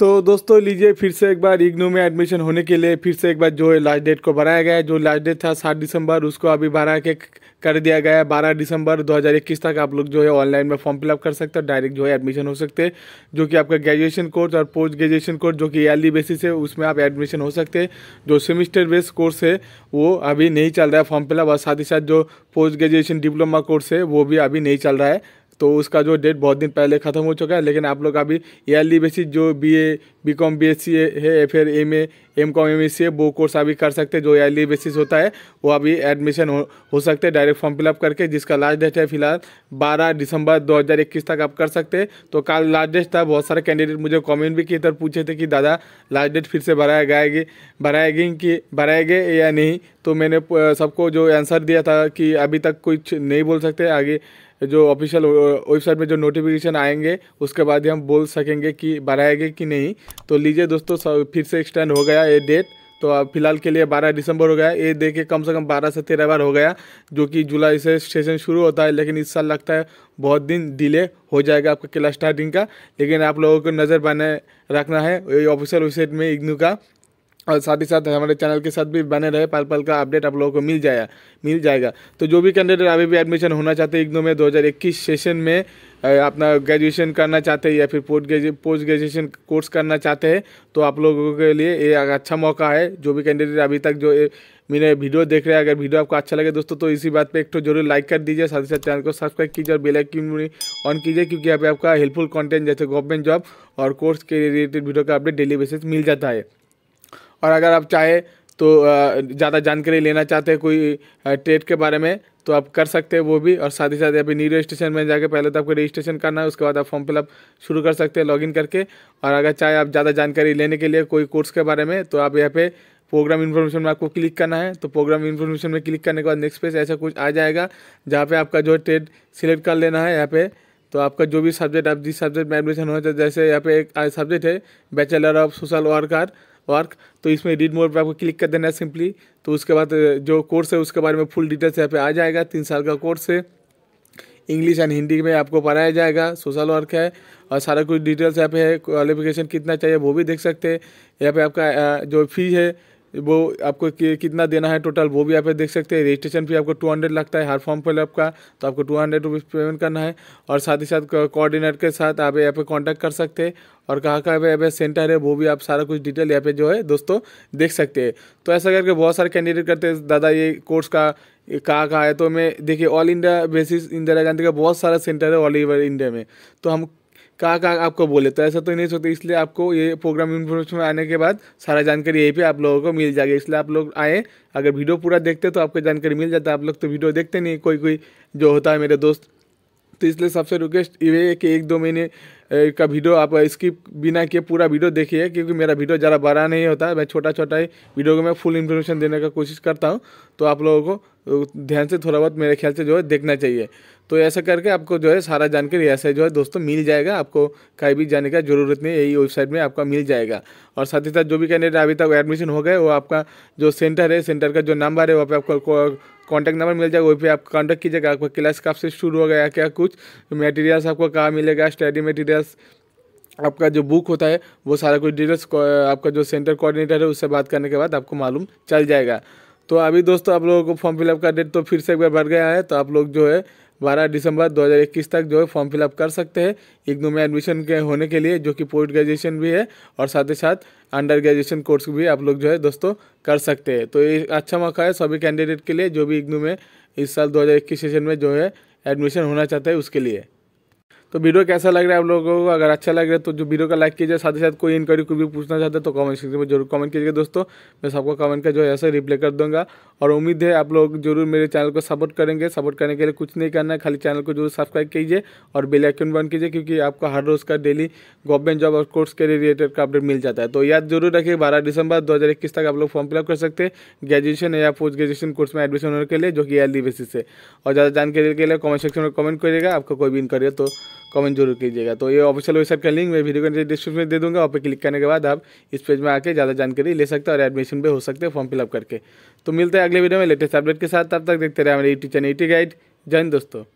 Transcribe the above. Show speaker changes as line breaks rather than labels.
तो दोस्तों लीजिए फिर से एक बार इग्नू में एडमिशन होने के लिए फिर से एक बार जो है लास्ट डेट को बढ़ाया गया है जो लास्ट डेट था सात दिसंबर उसको अभी बारह के कर दिया गया है बारह दिसंबर 2021 तक आप लोग जो है ऑनलाइन में फॉर्म फिलअप कर सकते हो डायरेक्ट जो है एडमिशन हो सकते हैं जो कि आपका ग्रेजुएशन कोर्स और पोस्ट ग्रेजुएशन कोर्स जो कि ईयरली बेसिस है उसमें आप एडमिशन हो सकते हैं जो सेमिस्टर बेस्ड कोर्स है वो अभी नहीं चल रहा है फॉर्म फिलअप और साथ ही साथ जो पोस्ट ग्रेजुएशन डिप्लोमा कोर्स है वो भी अभी नहीं चल रहा है तो उसका जो डेट बहुत दिन पहले ख़त्म हो चुका है लेकिन आप लोग अभी ईयरली बेसिस जो B A B Com B S C है या फिर M A M Com M S C है वो कोर्स अभी कर सकते हैं जो ईयरली बेसिस होता है वो अभी एडमिशन हो हो सकते हैं डायरेक्ट फॉर्म फिलअप करके जिसका लास्ट डेट है फिलहाल बारह दिसंबर दो हज़ार इक्कीस तक आप कर सकते हैं तो कल लास्ट डेट था बहुत सारे कैंडिडेट मुझे कॉमेंट भी किए थे पूछे थे कि दादा लास्ट डेट फिर से भराया गया भराएगी कि गए या नहीं तो मैंने सबको जो आंसर दिया था कि अभी तक कुछ नहीं बोल सकते आगे जो ऑफिशियल वेबसाइट में जो नोटिफिकेशन आएंगे उसके बाद ही हम बोल सकेंगे कि बढ़ाएंगे कि नहीं तो लीजिए दोस्तों फिर से एक्सटेंड हो गया ये डेट तो अब फिलहाल के लिए 12 दिसंबर हो गया ये देखे कम से कम 12 से तेरह बार हो गया जो कि जुलाई से सेशन शुरू होता है लेकिन इस साल लगता है बहुत दिन डिले हो जाएगा आपका क्लास स्टार्टिंग का लेकिन आप लोगों को नज़र बनाए रखना है ऑफिशियल वेबसाइट में इग्नू का और साथ ही साथ हमारे चैनल के साथ भी बने रहे पल पल का अपडेट आप लोगों को मिल जाएगा मिल जाएगा तो जो भी कैंडिडेट अभी भी एडमिशन होना चाहते हैं इग्नो में 2021 सेशन में अपना ग्रेजुएशन करना चाहते हैं या फिर पोस्ट ग्रेजु पोस्ट ग्रेजुएशन कोर्स करना चाहते हैं तो आप लोगों के लिए ये अच्छा मौका है जो भी कैंडिडेट अभी तक जो मेरे वीडियो देख रहे हैं अगर वीडियो आपको अच्छा लगे दोस्तों तो इसी बात पे एक तो जरूर लाइक कर दीजिए साथ ही साथ चैनल को सब्सक्राइब कीजिए और बेल आइकन ऑन कीजिए क्योंकि यहाँ पे आपका हेल्पफुल कंटेंट जैसे गवर्नमेंट जॉब और कोर्स के रिलेटेड वीडियो का अपडेट डेली बेसिस मिल जाता है और अगर आप चाहे तो ज़्यादा जानकारी लेना चाहते हैं कोई ट्रेड के बारे में तो आप कर सकते हैं वो भी और साथ ही साथ अभी न्यू रजिस्ट्रेशन में जाके पहले तो आपको रजिस्ट्रेशन करना है उसके बाद आप फॉर्म फिलअप शुरू कर सकते हैं लॉगिन करके और अगर चाहे आप ज़्यादा जानकारी लेने के लिए कोई कोर्स के बारे में तो आप यहाँ पे प्रोग्राम इन्फॉर्मेशन में आपको क्लिक करना है तो प्रोग्राम इन्फॉर्मेशन में क्लिक करने के बाद नेक्स्ट पेज ऐसा कुछ आ जाएगा जहाँ पे आपका जो ट्रेड सिलेक्ट कर लेना है यहाँ पर तो आपका जो भी सब्जेक्ट आप जिस सब्जेक्ट में एडमिशन होना चाहते जैसे यहाँ पे एक सब्जेक्ट है bachelor of social worker work तो इसमें रीड मोड पर आपको क्लिक कर देना है सिंपली तो उसके बाद जो कोर्स है उसके बारे में फुल डिटेल्स यहाँ पे आ जाएगा तीन साल का कोर्स है इंग्लिश एंड हिंदी में आपको पढ़ाया जाएगा सोशल वर्क है और सारा कुछ डिटेल्स यहाँ पे है क्वालिफिकेशन कितना चाहिए वो भी देख सकते हैं यहाँ पे आपका जो फी है वो आपको कितना देना है टोटल वो भी आप देख सकते हैं रजिस्ट्रेशन फी आपको टू हंड्रेड लगता है हर फॉर्म फिलअप का तो आपको टू हंड्रेड रुपीज़ पेमेंट करना है और साथ ही साथ कोऑर्डिनेट के साथ आप यहाँ पे कांटेक्ट कर सकते हैं और कहाँ कहाँ पे अभी सेंटर है वो भी आप सारा कुछ डिटेल यहाँ पे जो है दोस्तों देख सकते हैं तो ऐसा करके बहुत सारे कैंडिडेट करते हैं दादा ये कोर्स का कहाँ कहाँ है तो मैं देखिए all India basis Indira Gandhi का बहुत सारा सेंटर है ऑल ओवर इंडिया में तो हम कहाँ कहाँ आपको बोले तो ऐसा तो नहीं सोचते इसलिए आपको ये प्रोग्राम इन्फॉर्मेशन में आने के बाद सारा जानकारी यहीं पे आप लोगों को मिल जाएगी इसलिए आप लोग आए अगर वीडियो पूरा देखते तो आपको जानकारी मिल जाता है आप लोग तो वीडियो देखते नहीं कोई कोई जो होता है मेरे दोस्त तो इसलिए सबसे रिक्वेस्ट ये है कि एक दो महीने का वीडियो आप स्किप बिना किए पूरा वीडियो देखिए क्योंकि मेरा वीडियो ज़्यादा बड़ा नहीं होता मैं छोटा छोटा ही वीडियो को मैं फुल इन्फॉर्मेशन देने का कोशिश करता हूँ तो आप लोगों को ध्यान से थोड़ा बहुत मेरे ख्याल से जो है देखना चाहिए तो ऐसा करके आपको जो है सारा जानकारी ऐसे जो है दोस्तों मिल जाएगा आपको कहीं भी जाने का ज़रूरत नहीं यही वेबसाइट में आपका मिल जाएगा और साथ ही साथ जो भी कैंडिडेट अभी तक एडमिशन हो गए वो आपका जो सेंटर है सेंटर का जो नंबर है वहाँ पर आपको कॉन्टैक्ट नंबर मिल जाएगा वही पे आप कॉन्टैक्ट कीजिएगा आपका क्लास कब से शुरू हो गया क्या कुछ मटेरियल्स आपको कहाँ मिलेगा स्टडी मटेरियल डिटेल्स आपका जो बुक होता है वो सारा कुछ डिटेल्स आपका जो सेंटर कोऑर्डिनेटर है उससे बात करने के बाद आपको मालूम चल जाएगा तो अभी दोस्तों आप लोगों को फॉर्म फिलअप का डेट तो फिर से एक बार बढ़ गया है तो आप लोग जो है बारह दिसंबर 2021 तक जो है फॉर्म फिलअप कर सकते हैं इग्नू में एडमिशन के होने के लिए जो कि पोस्ट ग्रेजुएशन भी है और साथ ही साथ अंडर ग्रेजुएशन कोर्स भी आप लोग जो है दोस्तों कर सकते हैं तो ये अच्छा मौका है सभी कैंडिडेट के लिए जो भी इग्नू में इस साल 2021 सेशन में जो है एडमिशन होना चाहते हैं उसके लिए तो वीडियो कैसा लग रहा है आप लोगों को अगर अच्छा लग रहा है तो जो वीडियो का लाइक कीजिए साथ ही साथ कोई इंक्वारी कोई भी पूछना चाहते हैं तो कमेंट सेक्शन में जरूर कमेंट कीजिए दोस्तों मैं सबको कमेंट का जो है ऐसे रिप्लाई कर दूंगा और उम्मीद है आप लोग जरूर मेरे चैनल को सपोर्ट करेंगे सपोर्ट करने के लिए कुछ नहीं करना है खाली चैनल को जरूर सब्सक्राइब कीजिए और बेलाइकन बन कीजिए क्योंकि आपको हर रोज़ का डेली गवर्नमेंट जॉब और कोर्स के रिलेटेड का अपडेट मिल जाता है तो याद जरूर रखिए बारह दिसंबर दो तक आप लोग फॉर्म फिलअप कर सकते हैं ग्रेजुएशन या पोस्ट ग्रेजुएशन कोर्स में एडमिशन होने के लिए जो कि एल बेसिस है और ज़्यादा जानकारी के लिए कॉमेंट सेक्शन में कमेंट करिएगा आपको कोई भी है तो कमेंट जरूर कीजिएगा तो ये ऑफिशियल वेबसाइट का लिंक मैं वीडियो के डिस्क्रिप्शन में दे दूँगा वहाँ पर क्लिक करने के बाद आप इस पेज में आके ज़्यादा जानकारी ले सकते हैं और एडमिशन भी हो सकते हैं फॉर्म फिलअप करके तो मिलते हैं अगले वीडियो में लेटेस्ट अपडेट के साथ तब तक देखते रहे हमारे YouTube channel UT guide Jain दोस्तों